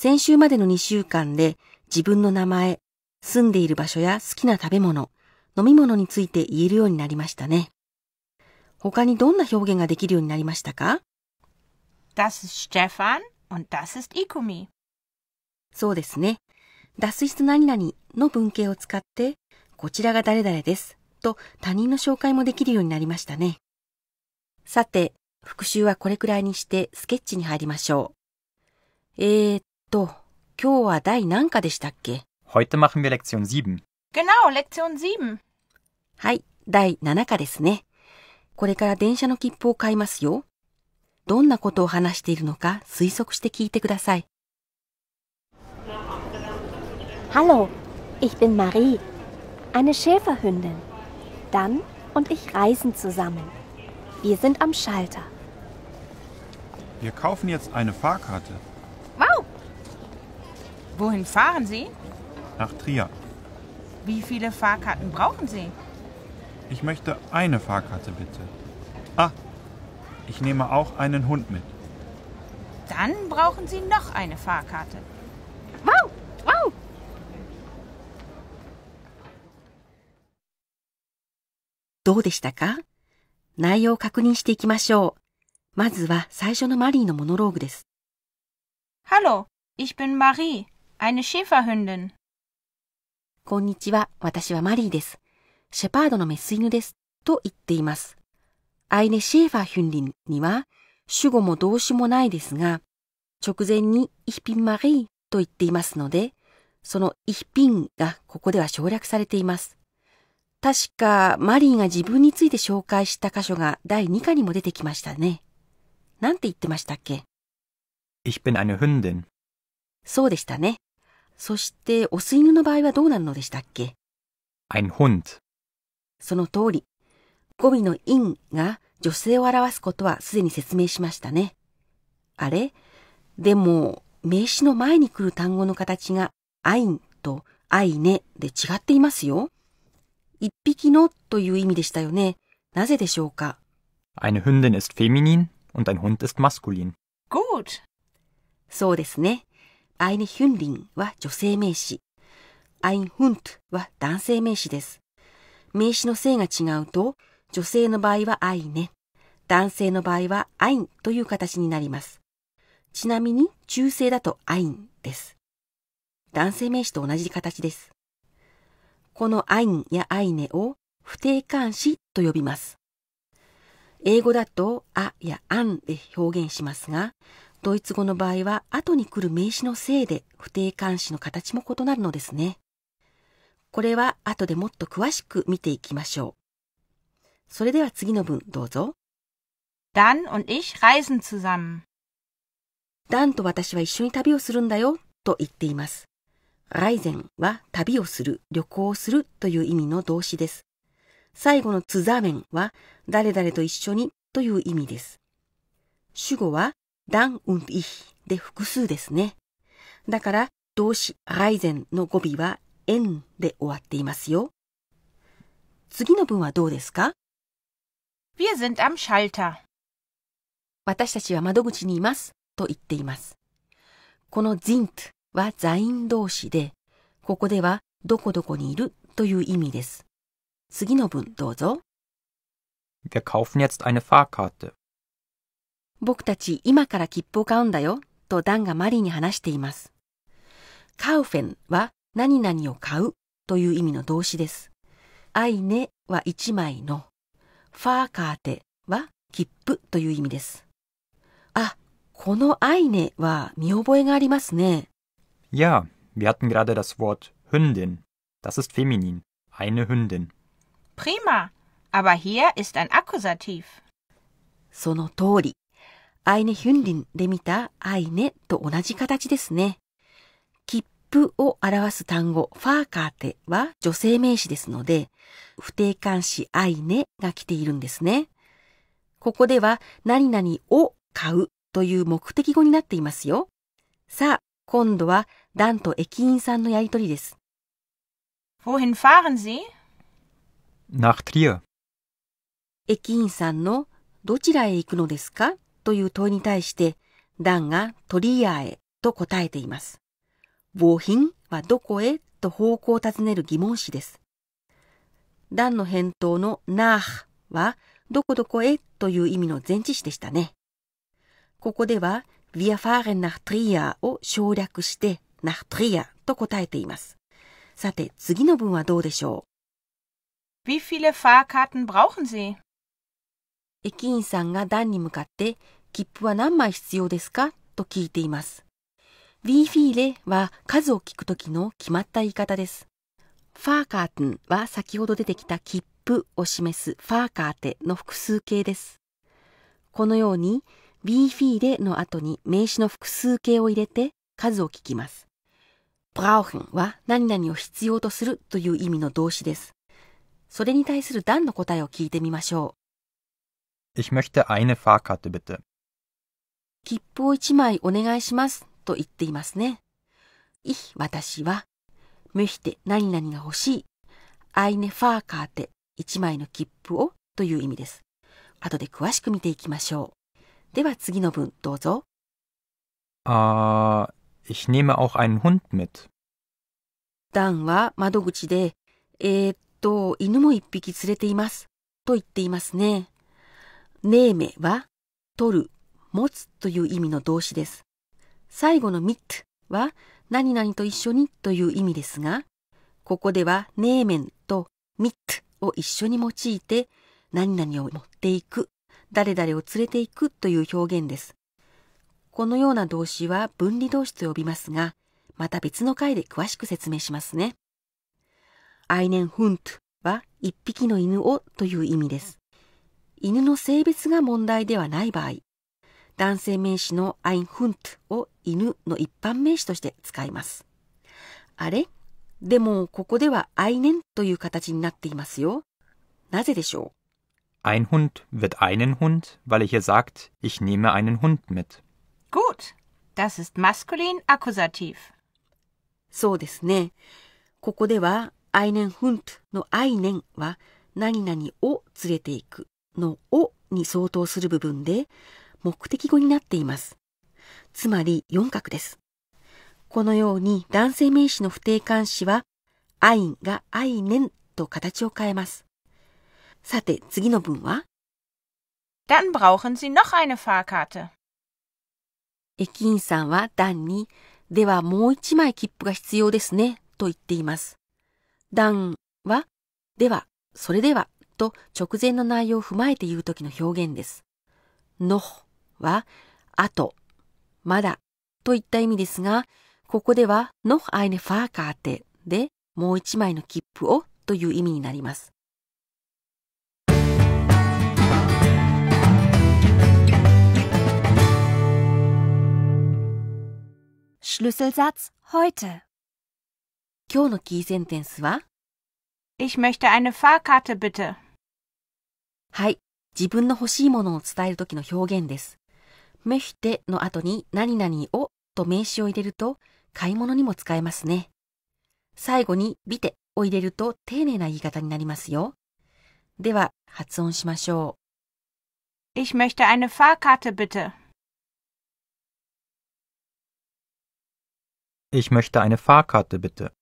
先週までの2週間で自分の名前、住んでいる場所や好きな食べ物、飲み物について言えるようになりましたね。他にどんな表現ができるようになりましたか Das ist Stefan und das ist そうですね。脱出何々の文型を使って、こちらが誰々ですと他人の紹介もできるようになりましたね。さて、復習はこれくらいにしてスケッチに入りましょう。えーと、今日は第何課でしたっけ Heute machen wir Lektion 7. Genau, Lektion 7. はい、第7課ですね。これから電車の切符を買いますよ。どんなことを話しているのか推測して聞いてください。Hallo, ich bin Marie, eine Schäferhündin. Dann und ich reisen zusammen. Wir sind am Schalter. Wir kaufen jetzt eine Fahrkarte. Wohin fahren Sie? Nach Trier. Wie viele Fahrkarten brauchen Sie? Ich möchte eine Fahrkarte bitte. Ah, ich nehme auch einen Hund mit. Dann brauchen Sie noch eine Fahrkarte. Wow, wow. Do u でしたか内容を確認していきましょう。まずは最初のマリーのモノローグです。Hallo, ich bin Marie. eine Schäferhündin。こんにちは、私はマリーです。シェパードのメス犬です。と言っています。アイネ・シェーファー・ヒュンリンには主語も動詞もないですが、直前にイヒピン・マリーと言っていますので、そのイヒピンがここでは省略されています。確かマリーが自分について紹介した箇所が第2課にも出てきましたね。なんて言ってましたっけ Ich bin eine Hündin。そうでしたね。そしてオス犬の場合はどうなるのでしたっけ Ein Hund その通り語尾の in が女性を表すことはすでに説明しましたね。あれでも名詞の前に来る単語の形が ein と I ネで違っていますよ。一匹のという意味でしたよね。なぜでしょうか Eine Hündin ist feminin und ein Hund ist maskulin. Gut. そうですね。アイネ・ヒュンリンは女性名詞、アイン・フントは男性名詞です。名詞の性が違うと、女性の場合はアイネ、男性の場合はアインという形になります。ちなみに中性だとアインです。男性名詞と同じ形です。このアインやアイネを不定冠詞と呼びます。英語だとあやあんで表現しますが、ドイツ語の場合は後に来る名詞のせいで不定冠詞の形も異なるのですね。これは後でもっと詳しく見ていきましょう。それでは次の文どうぞ。Dan und ich reisen zusammen. ダンと私は一緒に旅をするんだよと言っています。ライゼンは旅をする、旅行をするという意味の動詞です。最後のツザメンは誰々と一緒にという意味です。主語は dann und ich で複数ですね。だから動詞 reisen の語尾は n で終わっていますよ。次の文はどうですか Wir sind am Schalter 私たちは窓口にいますと言っています。この sind は座員動詞で、ここではどこどこにいるという意味です。次の文どうぞ。Wir kaufen jetzt eine Fahrkarte. 僕たち今から切符を買うんだよ、とダンがマリーに話しています。カウフェンは何々を買うという意味の動詞です。アイネは一枚の、ファーカーテは切符という意味です。あ、このアイネは見覚えがありますね。Ja, wir hatten gerade das Wort Hündin. Das ist feminin. Eine Hündin. Prima, aber hier ist ein Akkusativ. その通り。アイネヒュンリンで見たアイネと同じ形ですね。切符を表す単語、ファーカーテは女性名詞ですので、不定冠詞アイネが来ているんですね。ここでは何々を買うという目的語になっていますよ。さあ、今度はダンと駅員さんのやりとりです。Wohin fahren Sie? Nach Trier. 駅員さんのどちらへ行くのですかという問いに対して、ダンがトリアへと答えています。母品はどこへと方向を尋ねる疑問詞です。ダンの返答のナーハはどこどこへという意味の前置詞でしたね。ここでは、wir fahren nach を省略して nach t と答えています。さて、次の文はどうでしょう Wie viele Fahrkarten brauchen Sie? 駅員さんが段に向かって切符は何枚必要ですかと聞いています。ウィーフィーレは数を聞くときの決まった言い方です。ファーカーテンは先ほど出てきた切符を示すファーカーテの複数形です。このように、ウィーフィーレの後に名詞の複数形を入れて数を聞きます。ブラウフンは何々を必要とするという意味の動詞です。それに対する段の答えを聞いてみましょう。Ich möchte eine Fahrkarte bitte. 切符を一枚お願いしますと言っていますね。ich 私は、möchte 何々が欲しい、eine Fahrkarte 一枚の切符をという意味です。後で詳しく見ていきましょう。では次の文どうぞ。あ、uh, ich nehme auch einen Hund mit. ダンは窓口で、えー、っと、犬も一匹連れていますと言っていますね。ネーメは、取る、持つという意味の動詞です。最後のミットは、何々と一緒にという意味ですが、ここではネーメンとミットを一緒に用いて、何々を持っていく、誰々を連れていくという表現です。このような動詞は分離動詞と呼びますが、また別の回で詳しく説明しますね。アイネンフントは一匹の犬をという意味です。犬の性別が問題ではない場合、男性名詞のアインフントを犬の一般名詞として使います。あれでも、ここではアイネンという形になっていますよ。なぜでしょう Ein Hund wird einen Hund, weil er hier sagt, ich nehme einen Hund mit. Gut, das ist maskulin Akkusativ. そうですね。ここでは、アイネンフ n トのアイネンは、何々を連れていくの「お」に相当する部分で目的語になっています。つまり四角です。このように男性名詞の不定冠詞は「あいん」が「あいねん」と形を変えます。さて次の文は Dann brauchen Sie noch eine Fahrkarte. 駅員さんは段に、ではもう一枚切符が必要ですね、と言っています。段は、では、それではと直前の内容を踏まえて言う時の表現です。のは、あと、まだといった意味ですが、ここでは、のアイネファーカーテで、もう一枚の切符をという意味になります。Schlüsselsatz heute 今日のキーセンテンスは Ich möchte eine Fahrkarte bitte. はい。自分の欲しいものを伝える時の表現です。メヒテの後に何々をと名詞を入れると買い物にも使えますね。最後にビテを入れると丁寧な言い方になりますよ。では発音しましょう。Ich möchte eine Fahrkarte bitte. Ich möchte eine Fahrkarte bitte.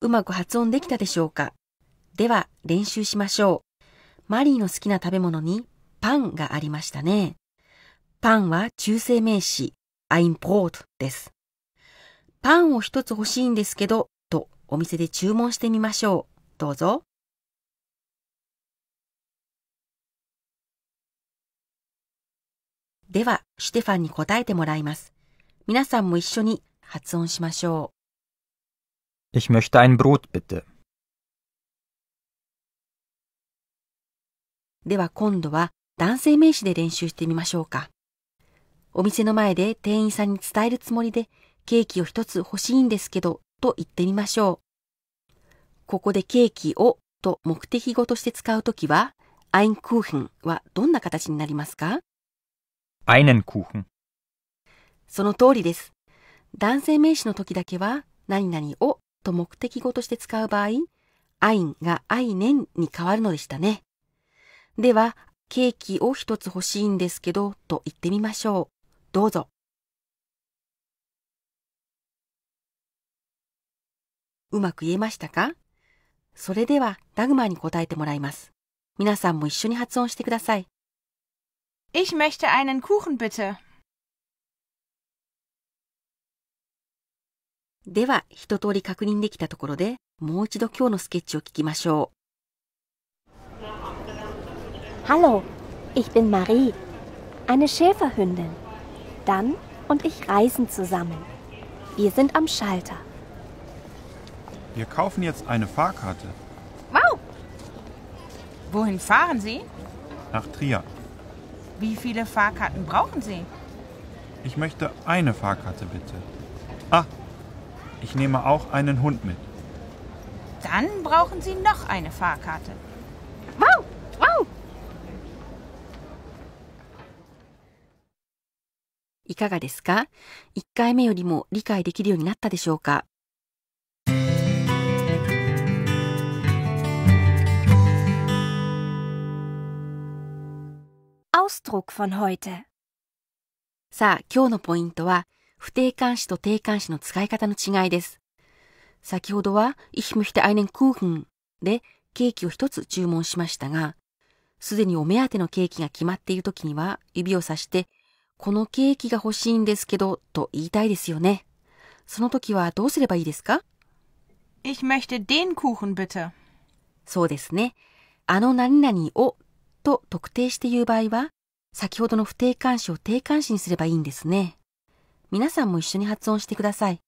うまく発音できたでしょうかでは練習しましょう。マリーの好きな食べ物にパンがありましたね。パンは中性名詞、アイン b r o です。パンを一つ欲しいんですけど、とお店で注文してみましょう。どうぞ。では、シュテファンに答えてもらいます。皆さんも一緒に発音しましょう。Ich möchte ein Brot bitte. では今度は男性名詞で練習してみましょうか。お店の前で店員さんに伝えるつもりで、ケーキを一つ欲しいんですけど、と言ってみましょう。ここでケーキをと目的語として使うときは、アインクーヘンはどんな形になりますかアイネンクーヘン。その通りです。男性名詞の時だけは、何々をと目的語として使う場合、アインがアイネンに変わるのでしたね。では、ケーキを一つ欲しいんですけど、と言ってみましょう。どうぞ。うまく言えましたかそれでは、ダグマに答えてもらいます。皆さんも一緒に発音してください。Ich möchte einen Kuchen bitte. では、一通り確認できたところで、もう一度今日のスケッチを聞きましょう。Hallo, ich bin Marie, eine Schäferhündin. Dann und ich reisen zusammen. Wir sind am Schalter. Wir kaufen jetzt eine Fahrkarte. Wow! Wohin fahren Sie? Nach Trier. Wie viele Fahrkarten brauchen Sie? Ich möchte eine Fahrkarte bitte. Ah, ich nehme auch einen Hund mit. Dann brauchen Sie noch eine Fahrkarte. いかがですか ?1 回目よりも理解できるようになったでしょうかさあ、今日のポイントは、不定冠詞と定冠詞の使い方の違いです。先ほどは、ich möchte einen Kuchen でケーキを一つ注文しましたが、すでにお目当てのケーキが決まっている時には、指をさして、このケーキが欲しいんですけど、と言いたいですよね。その時はどうすればいいですか Ich möchte den Kuchen bitte. そうですね。あの何々をと特定して言う場合は、先ほどの不定冠詞を定冠詞にすればいいんですね。皆さんも一緒に発音してください。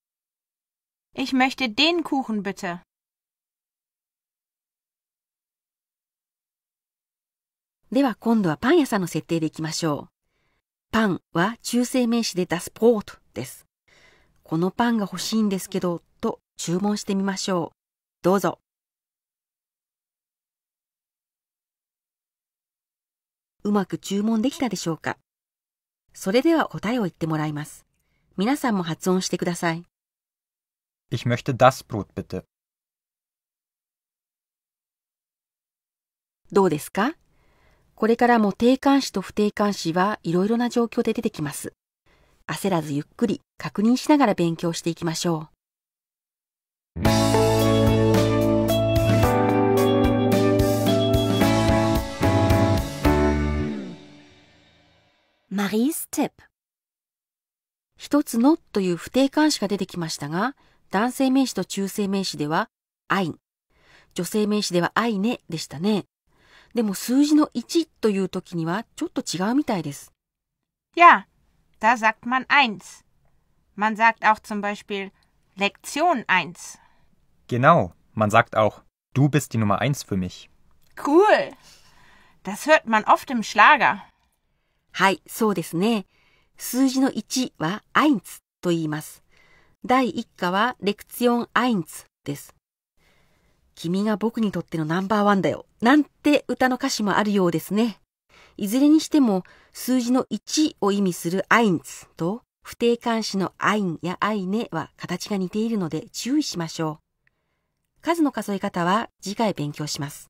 Ich möchte den Kuchen bitte. では今度はパン屋さんの設定でいきましょう。パンは中性名詞で出すポートです。このパンが欲しいんですけど、と注文してみましょう。どうぞ。うまく注文できたでしょうかそれでは答えを言ってもらいます。皆さんも発音してください。Ich möchte das Brot bitte. どうですかこれからも定冠詞と不定冠詞はいろいろな状況で出てきます。焦らずゆっくり確認しながら勉強していきましょう。マリーステップ一つのという不定冠詞が出てきましたが、男性名詞と中性名詞では、あい、女性名詞では、あいねでしたね。でも数字の1という時にはちょっと違うみたいです。Ja, da sagt man eins. Man sagt auch zum Beispiel Lektion eins. Genau, man sagt auch, du bist die Nummer eins für mich. Cool. Das hört man oft im Schlager. はい、そうですね。数字の1は eins と言います。第1課はレクツィオン eins です。君が僕にとってのナンバーワンだよ。なんて歌の歌詞もあるようですね。いずれにしても、数字の1を意味するアインツと、不定冠詞のアインやアイネは形が似ているので注意しましょう。数の数え方は次回勉強します。